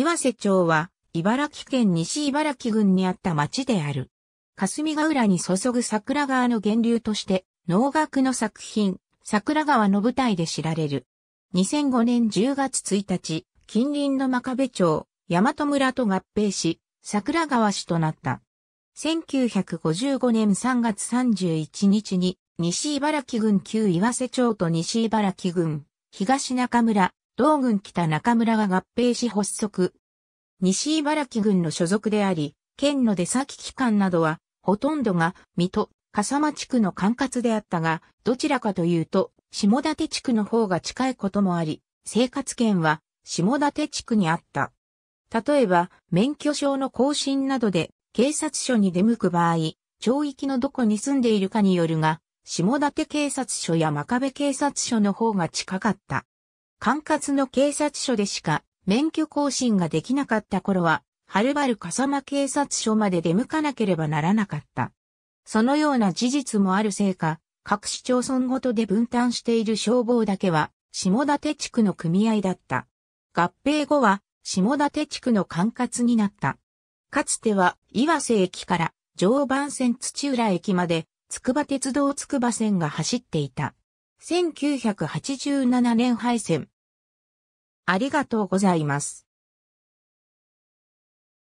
岩瀬町は、茨城県西茨城郡にあった町である。霞ヶ浦に注ぐ桜川の源流として、能楽の作品、桜川の舞台で知られる。2005年10月1日、近隣の真壁町、大和村と合併し、桜川市となった。1955年3月31日に、西茨城郡旧岩瀬町と西茨城郡、東中村、同軍北中村が合併し発足。西茨城軍の所属であり、県の出先機関などは、ほとんどが、水戸、笠間地区の管轄であったが、どちらかというと、下館地区の方が近いこともあり、生活圏は、下館地区にあった。例えば、免許証の更新などで、警察署に出向く場合、町域のどこに住んでいるかによるが、下館警察署や真壁警察署の方が近かった。管轄の警察署でしか免許更新ができなかった頃は、はるばる笠間警察署まで出向かなければならなかった。そのような事実もあるせいか、各市町村ごとで分担している消防だけは、下館地区の組合だった。合併後は、下館地区の管轄になった。かつては、岩瀬駅から常磐線土浦駅まで、筑波鉄道筑波線が走っていた。1987年敗戦。ありがとうございます。